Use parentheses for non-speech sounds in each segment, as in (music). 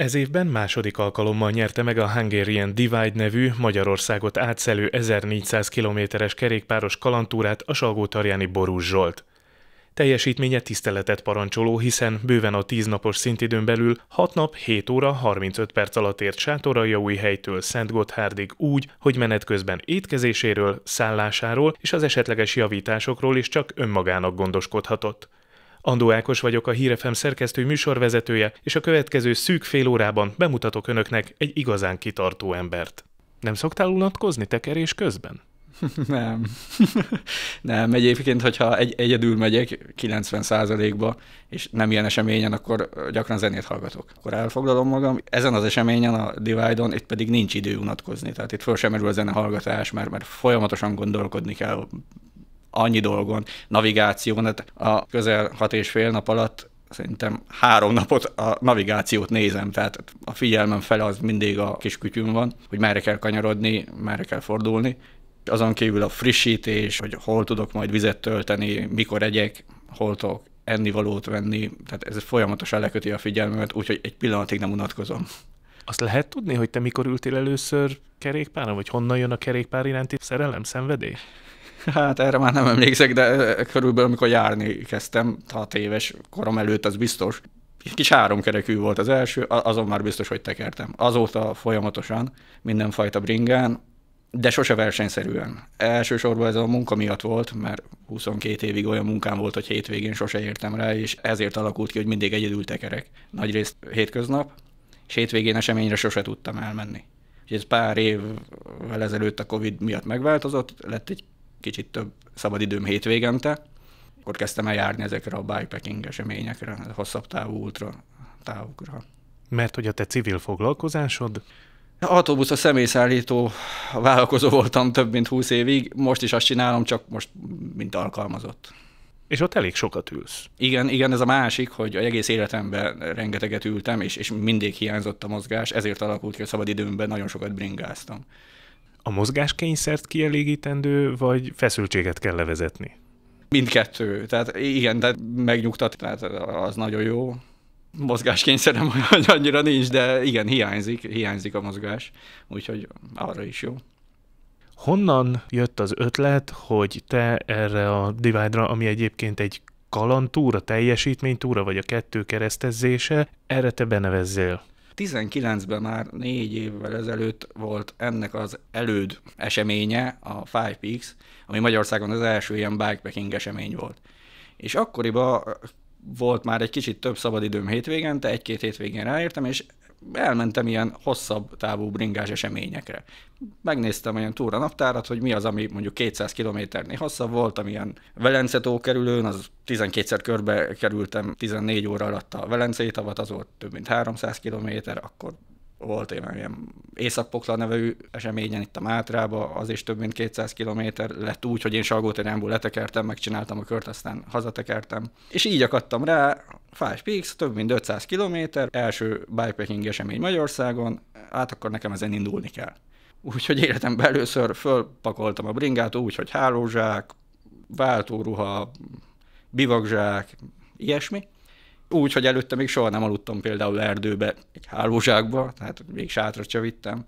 Ez évben második alkalommal nyerte meg a Hungarian Divide nevű Magyarországot átszelő 1400 kilométeres kerékpáros kalantúrát a Salgó-Tarjáni Borús Zsolt. Teljesítménye tiszteletet parancsoló, hiszen bőven a 10 napos szintidőn belül 6 nap 7 óra 35 perc alatt ért új helytől Szent Gotthárdig úgy, hogy menet közben étkezéséről, szállásáról és az esetleges javításokról is csak önmagának gondoskodhatott. Andó Ákos vagyok, a Hírefem szerkesztő műsorvezetője, és a következő szűk fél órában bemutatok önöknek egy igazán kitartó embert. Nem szoktál unatkozni tekerés közben? (laughs) Nem. (laughs) nem, egyébként, hogyha egy, egyedül megyek 90%-ba, és nem ilyen eseményen, akkor gyakran zenét hallgatok. Akkor elfoglalom magam. Ezen az eseményen, a Divide-on, itt pedig nincs idő unatkozni. Tehát itt föl sem merül a zene hallgatás, mert, mert folyamatosan gondolkodni kell, annyi dolgon, navigáción, hát a közel hat és fél nap alatt szerintem három napot a navigációt nézem, tehát a figyelmem fele az mindig a kis kütyüm van, hogy merre kell kanyarodni, merre kell fordulni, azon kívül a frissítés, hogy hol tudok majd vizet tölteni, mikor egyek, hol tudok ennivalót venni, tehát ez folyamatosan leköti a figyelmemet, úgyhogy egy pillanatig nem unatkozom. Azt lehet tudni, hogy te mikor ültél először kerékpáron, vagy honnan jön a kerékpár iránti szerelem, szenvedély? Hát erre már nem emlékszek, de körülbelül amikor járni kezdtem, 6 éves korom előtt, az biztos. Kis háromkerekű volt az első, azon már biztos, hogy tekertem. Azóta folyamatosan, mindenfajta bringán, de sose versenyszerűen. Elsősorban ez a munka miatt volt, mert 22 évig olyan munkám volt, hogy hétvégén sose értem rá, és ezért alakult ki, hogy mindig egyedül tekerek. Nagyrészt hétköznap, és hétvégén eseményre sose tudtam elmenni. Úgyhogy ez pár évvel ezelőtt a Covid miatt megváltozott, lett egy kicsit több szabadidőm hétvégente, akkor kezdtem el járni ezekre a bikepacking eseményekre, a hosszabb távú ultra távokra. Mert hogy a te civil foglalkozásod? Autóbusz a személyszállító a vállalkozó voltam több mint 20 évig, most is azt csinálom, csak most mint alkalmazott. És ott elég sokat ülsz. Igen, igen, ez a másik, hogy a egész életemben rengeteget ültem, és, és mindig hiányzott a mozgás, ezért alakult ki a szabadidőmben, nagyon sokat bringáztam a mozgáskényszert kielégítendő, vagy feszültséget kell levezetni? Mindkettő. Tehát igen, de megnyugtat, tehát az nagyon jó. Mozgáskényszerem hogy annyira nincs, de igen, hiányzik, hiányzik a mozgás, úgyhogy arra is jó. Honnan jött az ötlet, hogy te erre a divide ami egyébként egy kalantúra, teljesítménytúra, vagy a kettő keresztezése, erre te benevezzél? 19-ben már négy évvel ezelőtt volt ennek az előd eseménye, a Five Peaks, ami Magyarországon az első ilyen bikepacking esemény volt. És akkoriban volt már egy kicsit több szabadidőm hétvégente, egy-két hétvégén ráértem, és elmentem ilyen hosszabb távú bringás eseményekre. Megnéztem olyan túra naptárat, hogy mi az, ami mondjuk 200 kilométernél hosszabb volt, amilyen Velence tó kerülőn, az 12-szer körbe kerültem 14 óra alatt a Velencei tavat, az volt több mint 300 kilométer, akkor volt én ilyen Északpokla nevű eseményen itt a Mátrába, az is több mint 200 km lett úgy, hogy én Salgóterjánból letekertem, megcsináltam a kört, aztán hazatekertem. És így akadtam rá, Fás Peaks, több mint 500 km, első bikepacking esemény Magyarországon, hát akkor nekem ezen indulni kell. Úgyhogy életemben először fölpakoltam a bringát úgy, hogy hálózsák, váltóruha, bivakzsák, ilyesmi úgy, hogy előtte még soha nem aludtam például erdőbe, egy hálózsákba, tehát még sátra csavittem.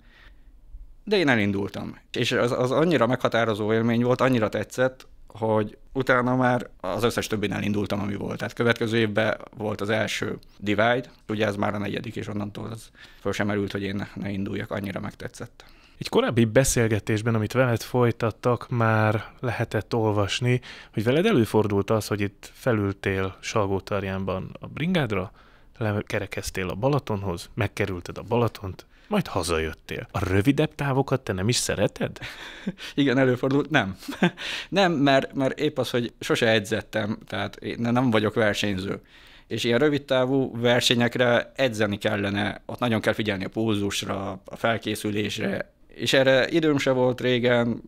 De én elindultam. És az, az annyira meghatározó élmény volt, annyira tetszett, hogy utána már az összes többin elindultam, ami volt. Tehát következő évben volt az első Divide, ugye ez már a negyedik, és onnantól az föl sem erült, hogy én ne induljak, annyira megtetszett. Egy korábbi beszélgetésben, amit veled folytattak, már lehetett olvasni, hogy veled előfordult az, hogy itt felültél salgó a bringádra, lekerekeztél a Balatonhoz, megkerülted a Balatont, majd hazajöttél. A rövidebb távokat te nem is szereted? (laughs) Igen, előfordult, nem. (laughs) nem, mert, mert épp az, hogy sose edzettem, tehát én nem vagyok versenyző. És ilyen rövid távú versenyekre edzeni kellene, ott nagyon kell figyelni a pózusra, a felkészülésre, és erre időm se volt régen,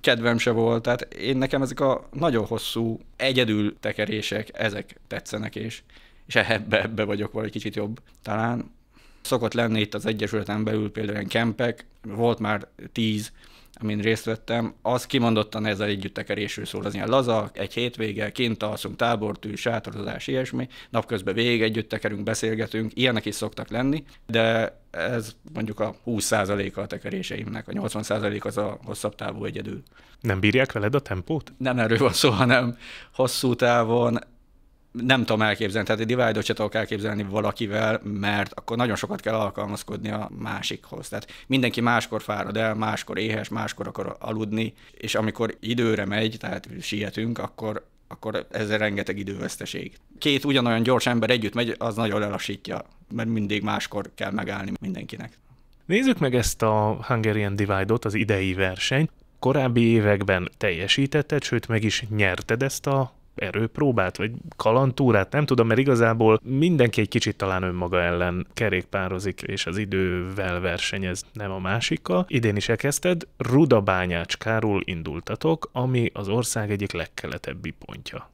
kedvem se volt, tehát én nekem ezek a nagyon hosszú, egyedül tekerések, ezek tetszenek, és, és ebbe, ebbe vagyok valami kicsit jobb talán. Szokott lenni itt az Egyesületen belül például ilyen kempek, volt már tíz, amin részt vettem, az kimondottan ezzel együtt tekerésről szól, az ilyen laza, egy hétvége, kint alszunk, tábortű, sátorozás, ilyesmi, napközben végig együtt tekerünk, beszélgetünk, ilyenek is szoktak lenni, de ez mondjuk a 20%-a a tekeréseimnek, a 80% az a hosszabb távú egyedül. Nem bírják veled a tempót? Nem erről van szó, hanem hosszú távon nem tudom elképzelni, tehát egy divide se tudok elképzelni valakivel, mert akkor nagyon sokat kell alkalmazkodni a másikhoz. Tehát mindenki máskor fárad el, máskor éhes, máskor akar aludni, és amikor időre megy, tehát sietünk, akkor akkor ez rengeteg időveszteség. Két ugyanolyan gyors ember együtt megy, az nagyon lelassítja mert mindig máskor kell megállni mindenkinek. Nézzük meg ezt a Hungarian Divide-ot, az idei versenyt. Korábbi években teljesítetted, sőt meg is nyerted ezt a erőpróbát, vagy kalantúrát, nem tudom, mert igazából mindenki egy kicsit talán önmaga ellen kerékpározik, és az idővel versenyez, nem a másikkal. Idén is elkezdted, Rudabányácskáról indultatok, ami az ország egyik legkeletebbi pontja.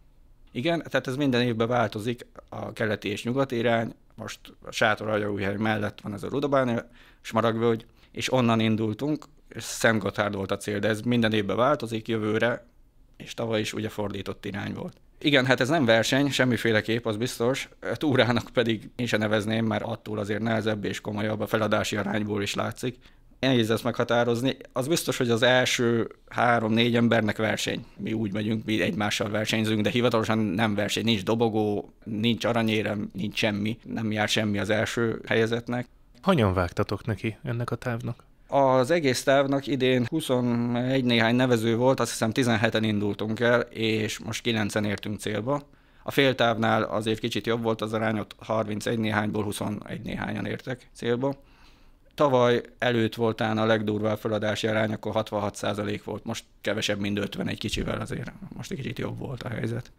Igen, tehát ez minden évben változik a keleti és nyugati irány, most a sátoraljaújhely mellett van ez a Rudabáni Smaragdvölgy, és onnan indultunk, és Szent Gotthard volt a cél, de ez minden évben változik jövőre, és tavaly is ugye fordított irány volt. Igen, hát ez nem verseny, kép az biztos. a Túrának pedig én se nevezném, mert attól azért nehezebb és komolyabb a feladási arányból is látszik nehéz ezt meghatározni. Az biztos, hogy az első három-négy embernek verseny. Mi úgy megyünk, mi egymással versenyzünk, de hivatalosan nem verseny. Nincs dobogó, nincs aranyérem, nincs semmi. Nem jár semmi az első helyezetnek. Hanyan vágtatok neki ennek a távnak? Az egész távnak idén 21 néhány nevező volt, azt hiszem 17-en indultunk el, és most 9-en értünk célba. A fél távnál azért kicsit jobb volt az arány, ott 31 néhányból 21 néhányan értek célba tavaly előtt voltán a legdurvább feladási arány, akkor 66% volt, most kevesebb, mint 50 egy kicsivel azért, most egy kicsit jobb volt a helyzet.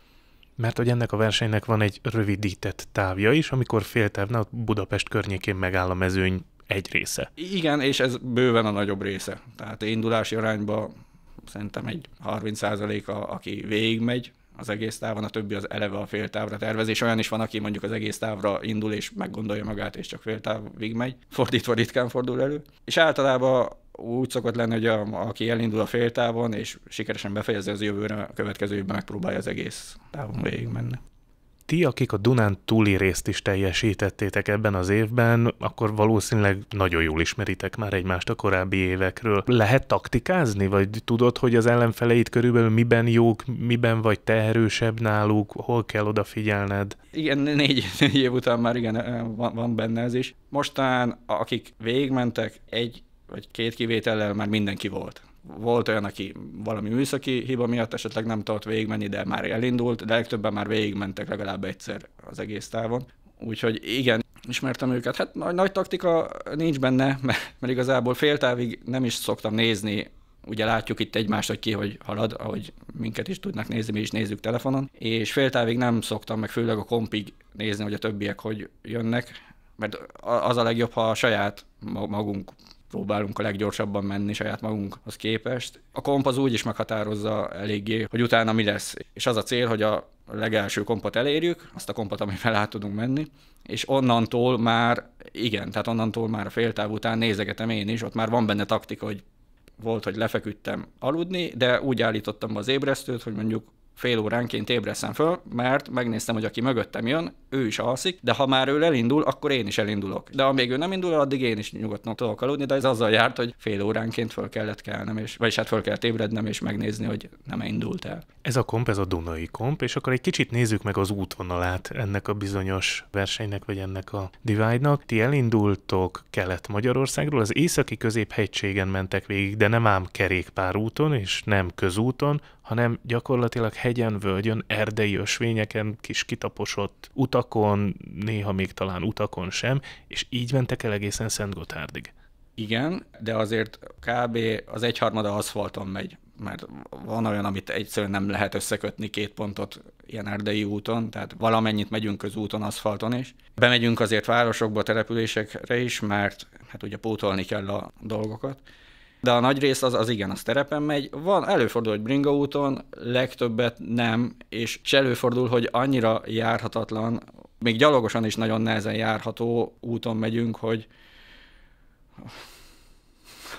Mert hogy ennek a versenynek van egy rövidített távja is, amikor na, Budapest környékén megáll a mezőny egy része. Igen, és ez bőven a nagyobb része. Tehát indulási arányban szerintem egy 30 a aki végigmegy, az egész távon, a többi az eleve a fél távra. tervezés. Olyan is van, aki mondjuk az egész távra indul és meggondolja magát, és csak fél távig megy. Fordítva ritkán fordul elő. És általában úgy szokott lenni, hogy a, aki elindul a fél távon és sikeresen befejezi az jövőre, a következő évben megpróbálja az egész távon menni ti, akik a Dunán túli részt is teljesítettétek ebben az évben, akkor valószínűleg nagyon jól ismeritek már egymást a korábbi évekről. Lehet taktikázni, vagy tudod, hogy az ellenfeleit körülbelül miben jók, miben vagy te erősebb náluk, hol kell odafigyelned? Igen, négy, (laughs) négy év után már igen, van, van benne ez is. Mostán, akik végigmentek, egy vagy két kivétellel már mindenki volt volt olyan, aki valami műszaki hiba miatt esetleg nem tart végigmenni, de már elindult, de legtöbben már végigmentek legalább egyszer az egész távon. Úgyhogy igen, ismertem őket. Hát nagy, nagy taktika nincs benne, (laughs) mert, mert igazából távig nem is szoktam nézni ugye látjuk itt egymást, hogy ki hogy halad, ahogy minket is tudnak nézni, mi is nézzük telefonon, és fél távig nem szoktam, meg főleg a kompig nézni, hogy a többiek hogy jönnek, mert az a legjobb, ha a saját magunk próbálunk a leggyorsabban menni saját magunkhoz képest. A komp az úgy is meghatározza eléggé, hogy utána mi lesz. És az a cél, hogy a legelső kompot elérjük, azt a kompot, amivel át tudunk menni, és onnantól már, igen, tehát onnantól már a táv után nézegetem én is, ott már van benne taktika, hogy volt, hogy lefeküdtem aludni, de úgy állítottam be az ébresztőt, hogy mondjuk fél óránként ébreszem föl, mert megnéztem, hogy aki mögöttem jön, ő is alszik, de ha már ő elindul, akkor én is elindulok. De amíg ő nem indul, addig én is nyugodtan tudok aludni, de ez azzal járt, hogy fél óránként föl kellett kelnem, és, vagyis hát föl kellett ébrednem, és megnézni, hogy nem indult el. Ez a komp, ez a Dunai komp, és akkor egy kicsit nézzük meg az útvonalát ennek a bizonyos versenynek, vagy ennek a divide-nak. Ti elindultok Kelet-Magyarországról, az északi középhegységen mentek végig, de nem ám kerékpárúton, és nem közúton, hanem gyakorlatilag hegyen, völgyön, erdei ösvényeken, kis kitaposott utakon, néha még talán utakon sem, és így mentek el egészen Szent Gotthárdig. Igen, de azért kb. az egyharmada aszfalton megy, mert van olyan, amit egyszerűen nem lehet összekötni két pontot ilyen erdei úton, tehát valamennyit megyünk közúton, aszfalton is. Bemegyünk azért városokba, településekre is, mert hát ugye pótolni kell a dolgokat. De a nagy rész az, az igen, az terepen megy. Van, előfordul, hogy bringa úton, legtöbbet nem, és előfordul, hogy annyira járhatatlan, még gyalogosan is nagyon nehezen járható úton megyünk, hogy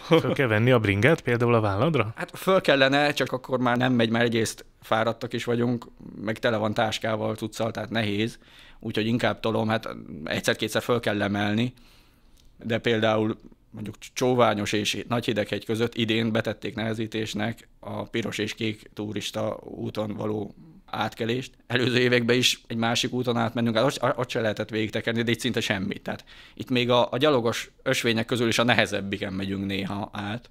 Föl kell venni a bringet például a válladra? Hát föl kellene, csak akkor már nem megy, mert egyrészt fáradtak is vagyunk, meg tele van táskával, tudszal, tehát nehéz. Úgyhogy inkább tolom, hát egyszer-kétszer föl kell emelni. De például mondjuk Csóványos és egy között idén betették nehezítésnek a piros és kék turista úton való átkelést. Előző években is egy másik úton átmennünk, hát ott, ott se lehetett végigtekerni, de itt szinte semmit. Tehát itt még a, a gyalogos ösvények közül is a nehezebbiken megyünk néha át.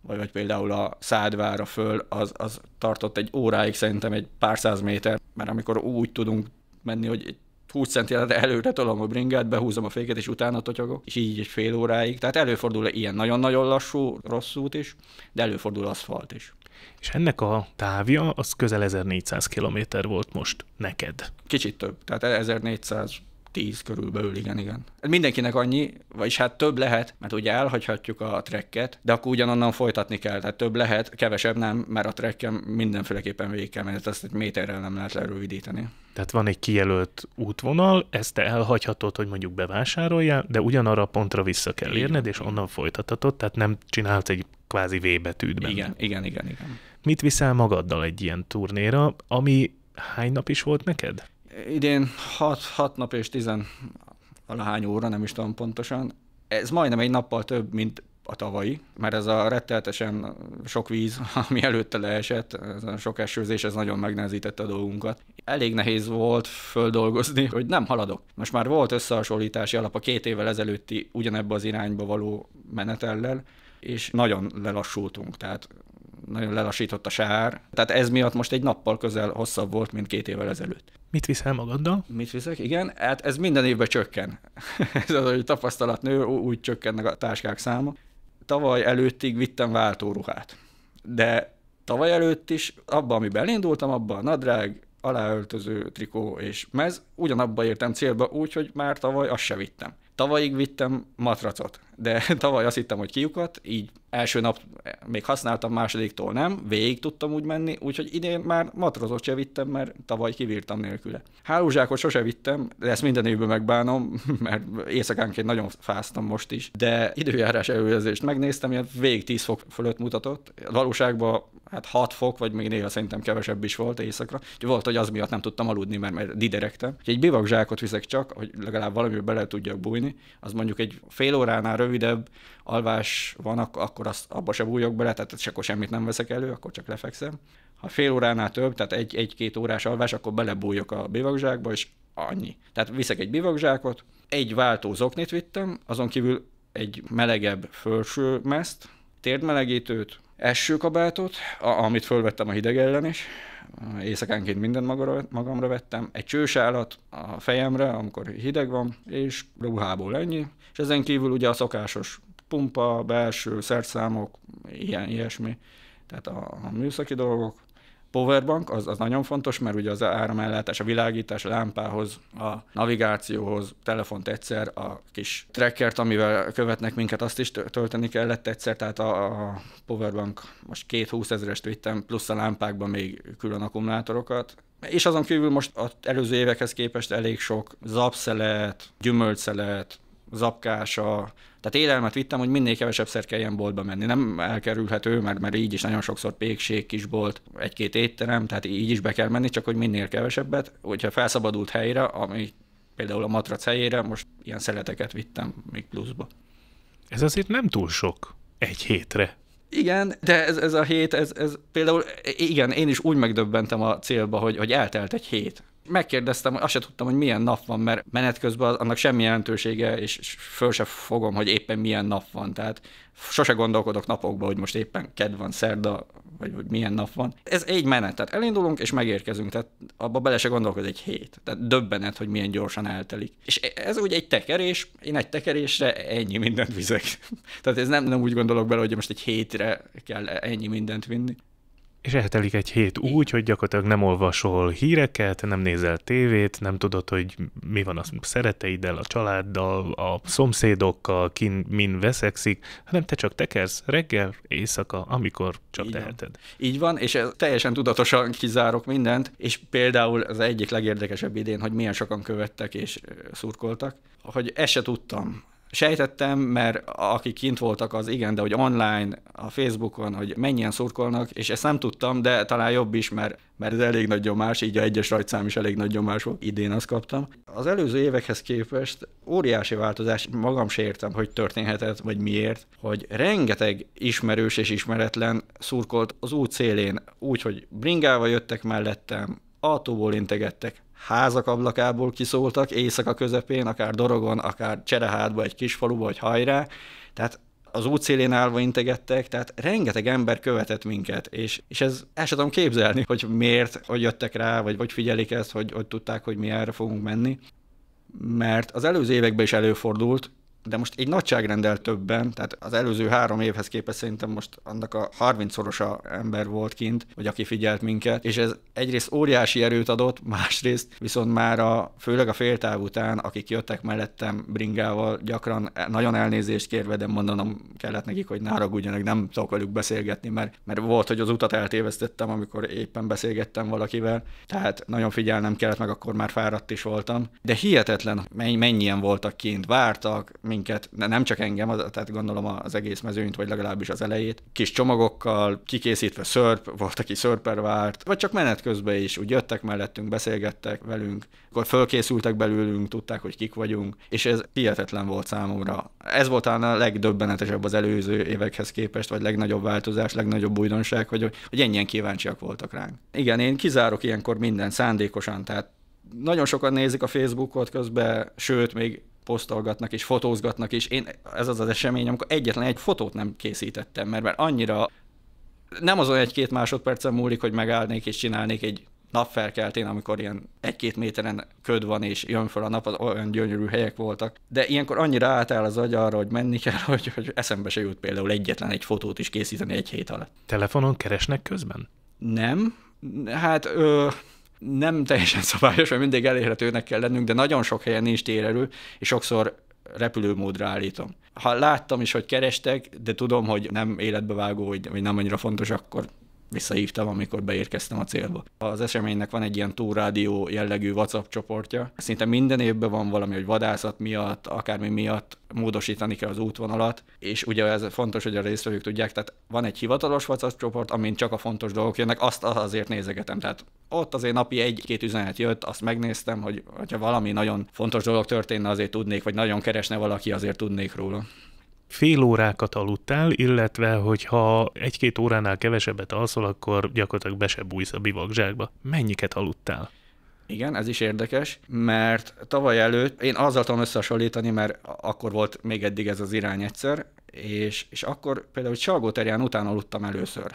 Vagy, vagy például a szádvára föl, az, az tartott egy óráig szerintem egy pár száz méter, mert amikor úgy tudunk menni, hogy 20 centiméterre előre tolom a bringát, behúzom a féket, és utána totyogok, és így egy fél óráig. Tehát előfordul ilyen nagyon-nagyon lassú, rossz út is, de előfordul aszfalt is. És ennek a távja az közel 1400 km volt most neked. Kicsit több, tehát 1400 10 körülbelül, igen, igen. Hát mindenkinek annyi, vagyis hát több lehet, mert ugye elhagyhatjuk a trekket, de akkor ugyanonnan folytatni kell, tehát több lehet, kevesebb nem, mert a trekken mindenféleképpen végig kell menni, ezt egy méterrel nem lehet lerövidíteni. Tehát van egy kijelölt útvonal, ezt te elhagyhatod, hogy mondjuk bevásároljál, de ugyanarra a pontra vissza kell igen. érned, és onnan folytathatod, tehát nem csinálsz egy kvázi V betűt benne. Igen, igen, igen, igen. Mit viszel magaddal egy ilyen turnéra, ami hány nap is volt neked? idén 6, 6 nap és 10 valahány óra, nem is tudom pontosan. Ez majdnem egy nappal több, mint a tavalyi, mert ez a retteltesen sok víz, (laughs) ami előtte leesett, ez a sok esőzés, ez nagyon megnehezítette a dolgunkat. Elég nehéz volt földolgozni, (laughs) hogy nem haladok. Most már volt összehasonlítási alap a két évvel ezelőtti ugyanebbe az irányba való menetellel, és nagyon lelassultunk, tehát nagyon lelassított a sár. Tehát ez miatt most egy nappal közel hosszabb volt, mint két évvel ezelőtt. Mit viszel magaddal? Mit viszek? Igen, hát ez minden évben csökken. (laughs) ez az, hogy tapasztalat nő, úgy csökkennek a táskák száma. Tavaly előttig vittem váltóruhát. De tavaly előtt is, abban, amiben elindultam, abban a nadrág, aláöltöző, trikó és mez, ugyanabba értem célba úgy, hogy már tavaly azt se vittem. Tavalyig vittem matracot de (laughs) tavaly azt hittem, hogy kiukat, így első nap még használtam, másodiktól nem, végig tudtam úgy menni, úgyhogy idén már matrozot se vittem, mert tavaly kivírtam nélküle. Hálózsákot sose vittem, de ezt minden évben megbánom, (laughs) mert éjszakánként nagyon fáztam most is, de időjárás előzést megnéztem, ilyen végig 10 fok fölött mutatott, valóságban hát 6 fok, vagy még néha szerintem kevesebb is volt éjszakra, úgyhogy volt, hogy az miatt nem tudtam aludni, mert, mert diderektem. Úgyhogy egy bivakzsákot viszek csak, hogy legalább valamivel bele tudjak bújni, az mondjuk egy fél óránál rövidebb alvás van, akkor azt, abba se bújok bele, tehát akkor semmit nem veszek elő, akkor csak lefekszem. Ha fél óránál több, tehát egy-két egy, órás alvás, akkor belebújok a bivakzsákba, és annyi. Tehát viszek egy bivakzsákot, egy váltó zoknit vittem, azon kívül egy melegebb felső meszt, térdmelegítőt, esőkabátot, amit fölvettem a hideg ellen is, éjszakánként mindent magamra, magamra vettem, egy csősállat a fejemre, amikor hideg van, és ruhából ennyi, és ezen kívül ugye a szokásos pumpa, belső szerszámok, ilyen, ilyesmi, tehát a, a műszaki dolgok, powerbank, az, az nagyon fontos, mert ugye az áramellátás, a világítás, a lámpához, a navigációhoz, telefont egyszer, a kis trackert, amivel követnek minket, azt is tölteni kellett egyszer, tehát a, a powerbank most két 20 ezerest vittem, plusz a lámpákban még külön akkumulátorokat, és azon kívül most az előző évekhez képest elég sok zapszelet, gyümölcszelet, zapkása, tehát élelmet vittem, hogy minél kevesebb szer kelljen boltba menni. Nem elkerülhető, mert, mert így is nagyon sokszor pékség, kisbolt, egy-két étterem, tehát így is be kell menni, csak hogy minél kevesebbet. Hogyha felszabadult helyre, ami például a matrac helyére, most ilyen szeleteket vittem még pluszba. Ez azért nem túl sok egy hétre. Igen, de ez, ez a hét, ez, ez például, igen, én is úgy megdöbbentem a célba, hogy, hogy eltelt egy hét megkérdeztem, azt se tudtam, hogy milyen nap van, mert menet közben annak semmi jelentősége, és föl se fogom, hogy éppen milyen nap van. Tehát sose gondolkodok napokba, hogy most éppen kedv van, szerda, vagy hogy milyen nap van. Ez egy menet, tehát elindulunk és megérkezünk, tehát abba bele se gondolkod egy hét. Tehát döbbenet, hogy milyen gyorsan eltelik. És e- ez úgy egy tekerés, én egy tekerésre ennyi mindent vizek. (laughs) tehát ez nem, nem úgy gondolok bele, hogy most egy hétre kell e- ennyi mindent vinni és eltelik egy hét úgy, hogy gyakorlatilag nem olvasol híreket, nem nézel tévét, nem tudod, hogy mi van a szereteiddel, a családdal, a szomszédokkal, kin, min veszekszik, hanem te csak tekersz reggel, éjszaka, amikor csak Így teheted. Van. Így van, és ez teljesen tudatosan kizárok mindent, és például az egyik legérdekesebb idén, hogy milyen sokan követtek és szurkoltak, hogy ezt se tudtam, sejtettem, mert akik kint voltak, az igen, de hogy online, a Facebookon, hogy mennyien szurkolnak, és ezt nem tudtam, de talán jobb is, mert, mert ez elég nagy nyomás, így a egyes rajtszám is elég nagy nyomás volt. Idén azt kaptam. Az előző évekhez képest óriási változás, magam se értem, hogy történhetett, vagy miért, hogy rengeteg ismerős és ismeretlen szurkolt az út szélén, úgy, hogy bringával jöttek mellettem, autóból integettek, házak ablakából kiszóltak, éjszaka közepén, akár Dorogon, akár Cserehádba, egy kis faluba, vagy hajrá. Tehát az útszélén állva integettek, tehát rengeteg ember követett minket, és, és ez el sem tudom képzelni, hogy miért, hogy jöttek rá, vagy hogy figyelik ezt, hogy, hogy tudták, hogy mi erre fogunk menni. Mert az előző években is előfordult, de most egy nagyságrendel többen, tehát az előző három évhez képest szerintem most annak a 30-szorosa ember volt kint, vagy aki figyelt minket, és ez egyrészt óriási erőt adott, másrészt viszont már a, főleg a féltáv után, akik jöttek mellettem bringával, gyakran nagyon elnézést kérve, de mondanom kellett nekik, hogy ne haragudjanak, nem tudok velük beszélgetni, mert, mert volt, hogy az utat eltévesztettem, amikor éppen beszélgettem valakivel, tehát nagyon figyelnem kellett, meg akkor már fáradt is voltam. De hihetetlen, mennyien voltak kint, vártak, mi minket, de nem csak engem, tehát gondolom az egész mezőnyt, vagy legalábbis az elejét, kis csomagokkal, kikészítve szörp, volt, aki szörper várt, vagy csak menet közben is, úgy jöttek mellettünk, beszélgettek velünk, akkor fölkészültek belőlünk, tudták, hogy kik vagyunk, és ez hihetetlen volt számomra. Ez volt a legdöbbenetesebb az előző évekhez képest, vagy legnagyobb változás, legnagyobb újdonság, hogy, hogy ennyien kíváncsiak voltak ránk. Igen, én kizárok ilyenkor minden szándékosan, tehát nagyon sokan nézik a Facebookot közben, sőt, még posztolgatnak és fotózgatnak, és én, ez az az esemény, amikor egyetlen egy fotót nem készítettem, mert már annyira nem azon egy-két másodpercen múlik, hogy megállnék és csinálnék egy napfelkeltén, amikor ilyen egy-két méteren köd van és jön fel a nap, az olyan gyönyörű helyek voltak. De ilyenkor annyira átáll az agy arra, hogy menni kell, (laughs) hogy, hogy eszembe se jut például egyetlen egy fotót is készíteni egy hét alatt. Telefonon keresnek közben? Nem. Hát ö, nem teljesen (laughs) szabályos, mert mindig elérhetőnek kell lennünk, de nagyon sok helyen nincs térerő, és sokszor repülőmódra állítom. Ha láttam is, hogy kerestek, de tudom, hogy nem életbevágó, vagy nem annyira fontos, akkor visszahívtam, amikor beérkeztem a célba. Az eseménynek van egy ilyen túrádió jellegű WhatsApp csoportja. Szinte minden évben van valami, hogy vadászat miatt, akármi miatt módosítani kell az útvonalat, és ugye ez fontos, hogy a résztvevők tudják, tehát van egy hivatalos WhatsApp csoport, amin csak a fontos dolgok jönnek, azt azért nézegetem. Tehát ott azért napi egy-két üzenet jött, azt megnéztem, hogy ha valami nagyon fontos dolog történne, azért tudnék, vagy nagyon keresne valaki, azért tudnék róla fél órákat aludtál, illetve hogyha egy-két óránál kevesebbet alszol, akkor gyakorlatilag be se bújsz a bivakzsákba. Mennyiket aludtál? Igen, ez is érdekes, mert tavaly előtt én azzal tudom összehasonlítani, mert akkor volt még eddig ez az irány egyszer, és, és akkor például Csalgó terján után aludtam először,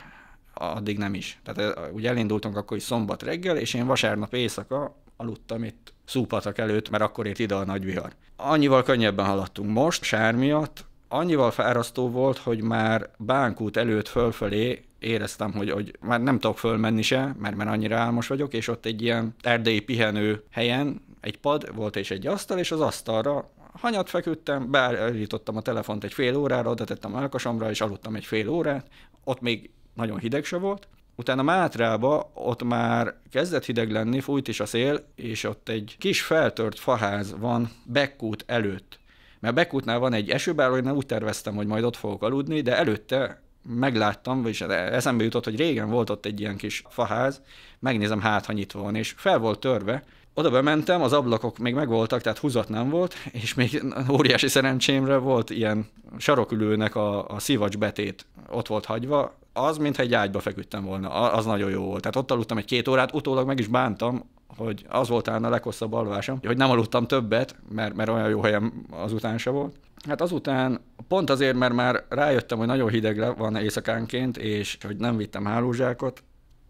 addig nem is. Tehát e, ugye elindultunk akkor is szombat reggel, és én vasárnap éjszaka aludtam itt Szúpatak előtt, mert akkor ért ide a nagy vihar. Annyival könnyebben haladtunk most, sár miatt, annyival fárasztó volt, hogy már bánkút előtt fölfelé éreztem, hogy, hogy már nem tudok fölmenni se, mert, mert annyira álmos vagyok, és ott egy ilyen erdélyi pihenő helyen egy pad volt és egy asztal, és az asztalra hanyat feküdtem, beállítottam a telefont egy fél órára, oda tettem a melkasamra, és aludtam egy fél órát, ott még nagyon hideg se volt, Utána Mátrába ott már kezdett hideg lenni, fújt is a szél, és ott egy kis feltört faház van Bekkút előtt. Mert Bekútnál van egy esőbáró, hogy úgy terveztem, hogy majd ott fogok aludni, de előtte megláttam, vagyis hát eszembe jutott, hogy régen volt ott egy ilyen kis faház, megnézem hát, ha nyitva van, és fel volt törve, oda bementem, az ablakok még megvoltak, tehát húzat nem volt, és még óriási szerencsémre volt ilyen sarokülőnek a, a szivacs betét ott volt hagyva, az, mintha egy ágyba feküdtem volna, az nagyon jó volt. Tehát ott aludtam egy-két órát, utólag meg is bántam, hogy az volt a leghosszabb alvásom, hogy nem aludtam többet, mert, mert olyan jó helyem azután se volt. Hát azután pont azért, mert már rájöttem, hogy nagyon hideg van éjszakánként, és hogy nem vittem hálózsákot,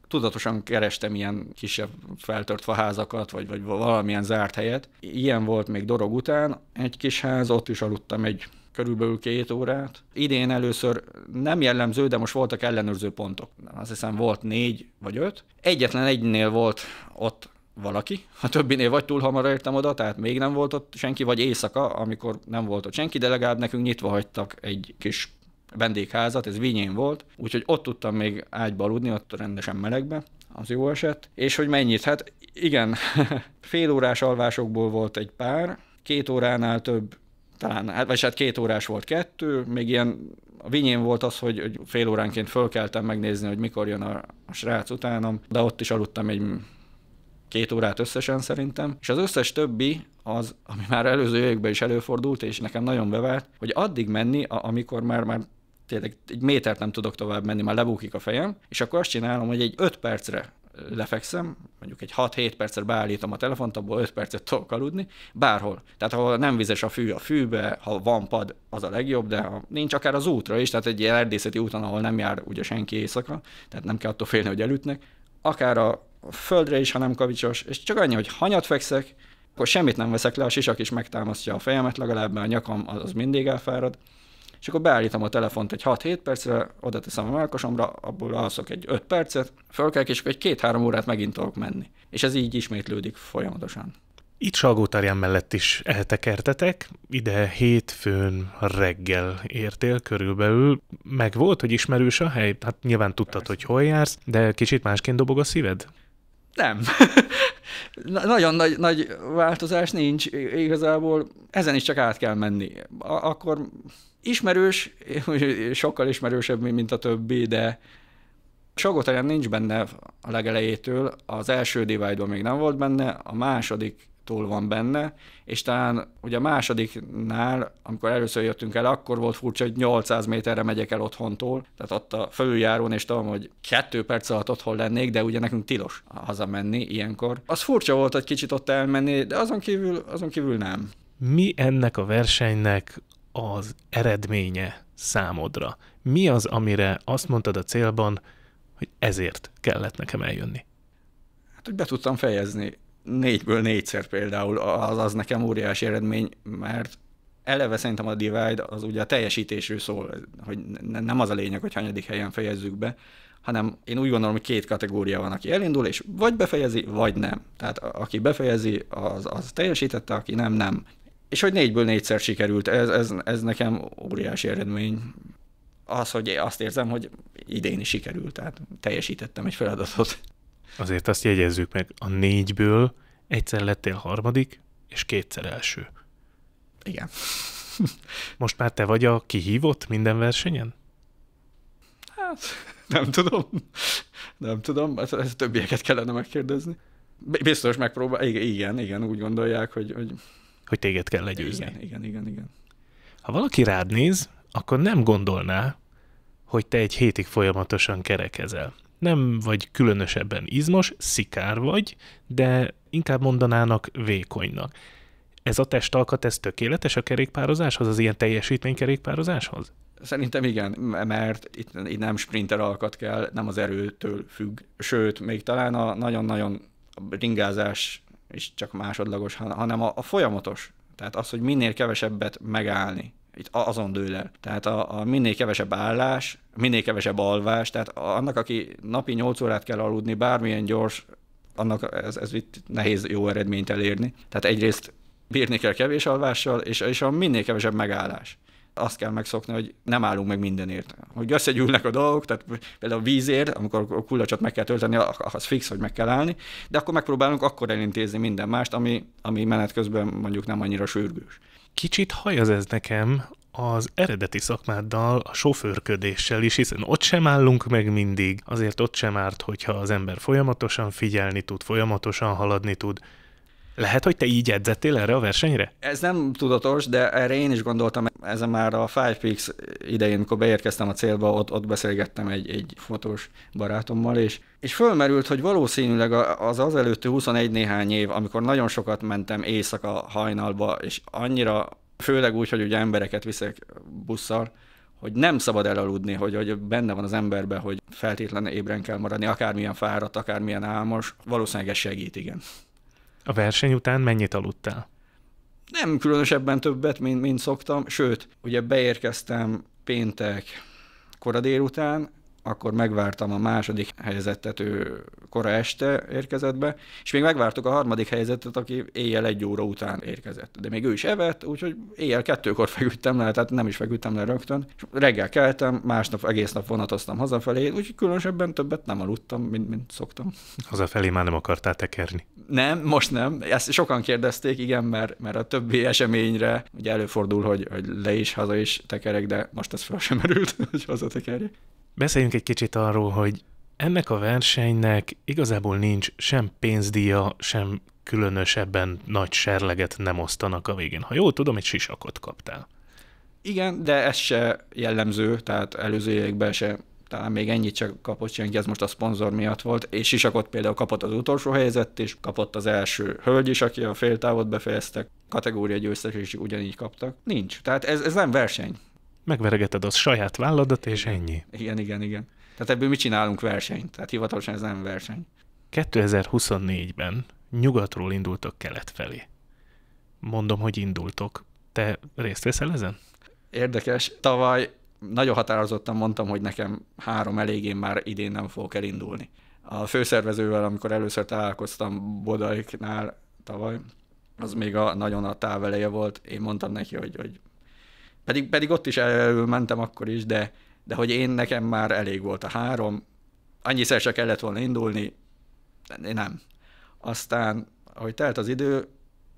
tudatosan kerestem ilyen kisebb feltört faházakat, vagy, vagy valamilyen zárt helyet. Ilyen volt még dorog után egy kis ház, ott is aludtam egy körülbelül két órát. Idén először nem jellemző, de most voltak ellenőrző pontok. Azt hiszem volt négy vagy öt. Egyetlen egynél volt ott valaki, a többinél vagy túl hamar értem oda, tehát még nem volt ott senki, vagy éjszaka, amikor nem volt ott senki, de legalább nekünk nyitva hagytak egy kis vendégházat, ez Vinyén volt, úgyhogy ott tudtam még ágyba aludni, ott rendesen melegbe, az jó eset. És hogy mennyit? Hát igen, (laughs) fél órás alvásokból volt egy pár, két óránál több talán, hát, vagy hát két órás volt kettő, még ilyen a vinyén volt az, hogy, hogy fél óránként fölkeltem megnézni, hogy mikor jön a, a srác utánam, de ott is aludtam egy két órát összesen szerintem, és az összes többi az, ami már előző években is előfordult, és nekem nagyon bevált, hogy addig menni, amikor már, már tényleg egy métert nem tudok tovább menni, már lebukik a fejem, és akkor azt csinálom, hogy egy 5 percre lefekszem, mondjuk egy 6-7 percre beállítom a telefont, abból 5 percet tudok aludni, bárhol. Tehát ha nem vizes a fű, a fűbe, ha van pad, az a legjobb, de ha nincs akár az útra is, tehát egy ilyen erdészeti úton, ahol nem jár ugye senki éjszaka, tehát nem kell attól félni, hogy elütnek, akár a földre is, ha nem kavicsos, és csak annyi, hogy hanyat fekszek, akkor semmit nem veszek le, a sisak is megtámasztja a fejemet, legalább a nyakam az mindig elfárad, és akkor beállítom a telefont egy 6-7 percre, oda teszem a melkosomra, abból alszok egy 5 percet, fölkelk, és akkor egy 2-3 órát megint tudok menni. És ez így ismétlődik folyamatosan. Itt Salgó mellett is eltekertetek, ide hétfőn reggel értél körülbelül. Meg volt, hogy ismerős a hely? Hát nyilván tudtad, Persze. hogy hol jársz, de kicsit másként dobog a szíved? nem. (laughs) Nagyon nagy, nagy változás nincs, igazából ezen is csak át kell menni. Akkor ismerős, (laughs) sokkal ismerősebb, mint a többi, de Sogotanyán nincs benne a legelejétől, az első divide még nem volt benne, a második túl van benne, és talán ugye a másodiknál, amikor először jöttünk el, akkor volt furcsa, hogy 800 méterre megyek el otthontól, tehát ott a fölüljárón, és tudom, hogy kettő perc alatt otthon lennék, de ugye nekünk tilos hazamenni ilyenkor. Az furcsa volt, hogy kicsit ott elmenni, de azon kívül, azon kívül nem. Mi ennek a versenynek az eredménye számodra? Mi az, amire azt mondtad a célban, hogy ezért kellett nekem eljönni? Hát, hogy be tudtam fejezni négyből négyszer például, az, az nekem óriási eredmény, mert eleve szerintem a divide az ugye a teljesítésről szól, hogy nem az a lényeg, hogy hanyadik helyen fejezzük be, hanem én úgy gondolom, hogy két kategória van, aki elindul, és vagy befejezi, vagy nem. Tehát aki befejezi, az, az teljesítette, aki nem, nem. És hogy négyből négyszer sikerült, ez, ez, ez nekem óriási eredmény. Az, hogy azt érzem, hogy idén is sikerült, tehát teljesítettem egy feladatot. Azért azt jegyezzük meg, a négyből egyszer lettél harmadik, és kétszer első. Igen. (laughs) Most már te vagy a kihívott minden versenyen? Hát, nem tudom. Nem tudom, hát ezt hát többieket kellene megkérdezni. Biztos megpróbál, igen, igen, úgy gondolják, hogy... Hogy, hogy téged kell legyőzni. Igen, igen, igen, igen. Ha valaki rád néz, akkor nem gondolná, hogy te egy hétig folyamatosan kerekezel nem vagy különösebben izmos, szikár vagy, de inkább mondanának vékonynak. Ez a testalkat, ez tökéletes a kerékpározáshoz, az ilyen kerékpározáshoz? Szerintem igen, mert itt, itt nem sprinter alkat kell, nem az erőtől függ, sőt, még talán a nagyon-nagyon ringázás is csak másodlagos, hanem a, a folyamatos. Tehát az, hogy minél kevesebbet megállni, itt azon dől el. Tehát a, a minél kevesebb állás, minél kevesebb alvás, tehát annak, aki napi 8 órát kell aludni, bármilyen gyors, annak ez, ez itt nehéz jó eredményt elérni. Tehát egyrészt bírni kell kevés alvással, és, és a minél kevesebb megállás azt kell megszokni, hogy nem állunk meg mindenért. Hogy összegyűlnek a dolgok, tehát például a vízért, amikor a kulacsot meg kell tölteni, az fix, hogy meg kell állni, de akkor megpróbálunk akkor elintézni minden mást, ami, ami menet közben mondjuk nem annyira sürgős kicsit hajaz ez nekem az eredeti szakmáddal, a sofőrködéssel is, hiszen ott sem állunk meg mindig, azért ott sem árt, hogyha az ember folyamatosan figyelni tud, folyamatosan haladni tud, lehet, hogy te így edzettél erre a versenyre? Ez nem tudatos, de erre én is gondoltam. Ezen már a Five Peaks idején, amikor beérkeztem a célba, ott, ott beszélgettem egy, egy fotós barátommal, és, és fölmerült, hogy valószínűleg az az előtti 21 néhány év, amikor nagyon sokat mentem éjszaka hajnalba, és annyira, főleg úgy, hogy ugye embereket viszek busszal, hogy nem szabad elaludni, hogy, hogy benne van az emberben, hogy feltétlenül ébren kell maradni, akármilyen fáradt, akármilyen álmos, valószínűleg ez segít, igen. A verseny után mennyit aludtál? Nem különösebben többet, mint, mint szoktam, sőt, ugye beérkeztem péntek kora délután, akkor megvártam a második helyzetet, ő kora este érkezett be, és még megvártuk a harmadik helyzetet, aki éjjel egy óra után érkezett. De még ő is evett, úgyhogy éjjel kettőkor feküdtem le, tehát nem is feküdtem le rögtön. És reggel keltem, másnap egész nap vonatoztam hazafelé, úgyhogy különösebben többet nem aludtam, mint, mint szoktam. Hazafelé már nem akartál tekerni nem, most nem. Ezt sokan kérdezték, igen, mert, mert a többi eseményre ugye előfordul, hogy, hogy le is, haza is tekerek, de most ez fel sem merült, (laughs) hogy haza tekerjek. Beszéljünk egy kicsit arról, hogy ennek a versenynek igazából nincs sem pénzdíja, sem különösebben nagy serleget nem osztanak a végén. Ha jól tudom, egy sisakot kaptál. Igen, de ez se jellemző, tehát előző években se talán még ennyit csak kapott senki, ez most a szponzor miatt volt, és is akott például kapott az utolsó helyzet is, kapott az első hölgy is, aki a fél távot befejezte, kategória győztes is ugyanígy kaptak. Nincs. Tehát ez, ez nem verseny. Megveregeted az saját válladat, és ennyi. Igen, igen, igen. Tehát ebből mi csinálunk versenyt? Tehát hivatalosan ez nem verseny. 2024-ben nyugatról indultok kelet felé. Mondom, hogy indultok. Te részt veszel ezen? Érdekes. Tavaly nagyon határozottan mondtam, hogy nekem három elégén már idén nem fogok elindulni. A főszervezővel, amikor először találkoztam Bodaiknál tavaly, az még a, nagyon a táveleje volt. Én mondtam neki, hogy, hogy pedig, pedig ott is elmentem akkor is, de, de hogy én nekem már elég volt a három, annyiszer se kellett volna indulni, nem. Aztán, ahogy telt az idő,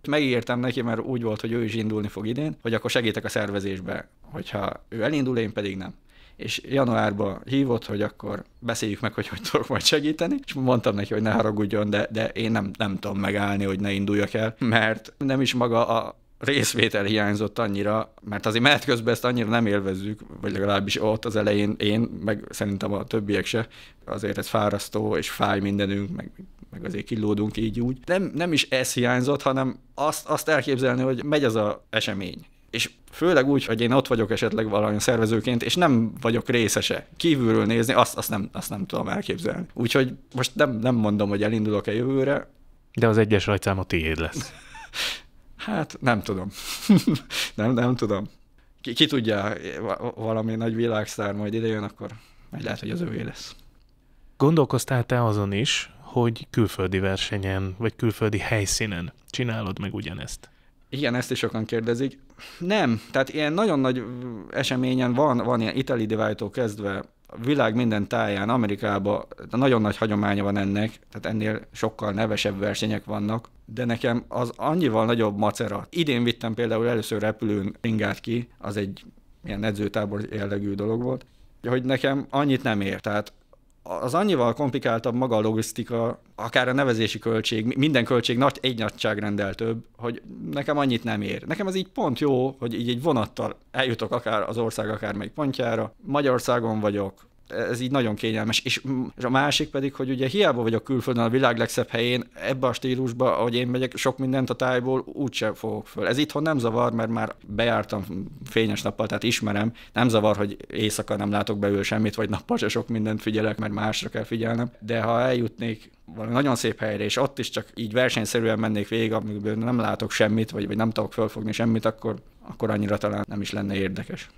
Megértem neki, mert úgy volt, hogy ő is indulni fog idén, hogy akkor segítek a szervezésbe, hogyha ő elindul, én pedig nem és januárban hívott, hogy akkor beszéljük meg, hogy hogy tudok majd segíteni, és mondtam neki, hogy ne haragudjon, de, de én nem, nem tudom megállni, hogy ne induljak el, mert nem is maga a részvétel hiányzott annyira, mert azért mehet közben ezt annyira nem élvezzük, vagy legalábbis ott az elején én, meg szerintem a többiek se, azért ez fárasztó, és fáj mindenünk, meg meg azért kilódunk így úgy. Nem, nem is ez hiányzott, hanem azt, azt elképzelni, hogy megy ez az esemény, és főleg úgy, hogy én ott vagyok esetleg valami szervezőként, és nem vagyok részese. Kívülről nézni, azt, azt, nem, azt nem tudom elképzelni. Úgyhogy most nem, nem mondom, hogy elindulok-e jövőre. De az egyes rajtszám a tiéd lesz. (laughs) hát nem tudom. (laughs) nem, nem tudom. Ki, ki tudja, valami nagy világsztár majd idejön, akkor majd lehet, hogy az övé lesz. Gondolkoztál te azon is, hogy külföldi versenyen, vagy külföldi helyszínen csinálod meg ugyanezt? Igen, ezt is sokan kérdezik. Nem, tehát ilyen nagyon nagy eseményen van, van ilyen Italy divide kezdve a világ minden táján, Amerikában nagyon nagy hagyománya van ennek, tehát ennél sokkal nevesebb versenyek vannak, de nekem az annyival nagyobb macera. Idén vittem például először repülőn ringát ki, az egy ilyen edzőtábor jellegű dolog volt, hogy nekem annyit nem ér. Tehát az annyival komplikáltabb maga a logisztika, akár a nevezési költség, minden költség nagy, egy nagyságrendel több, hogy nekem annyit nem ér. Nekem az így pont jó, hogy így egy vonattal eljutok akár az ország akár melyik pontjára. Magyarországon vagyok, ez így nagyon kényelmes. Mm, és a másik pedig, hogy ugye hiába vagyok külföldön a világ legszebb helyén, ebbe a stílusba, ahogy én megyek, sok mindent a tájból úgyse fogok föl. Ez itthon nem zavar, mert már bejártam fényes nappal, tehát ismerem. Nem zavar, hogy éjszaka nem látok belül semmit, vagy nappal se sok mindent figyelek, mert másra kell figyelnem. De ha eljutnék valami nagyon szép helyre, és ott is csak így versenyszerűen mennék végig, amiből nem látok semmit, vagy, vagy nem tudok fölfogni semmit, akkor, akkor annyira talán nem is lenne érdekes.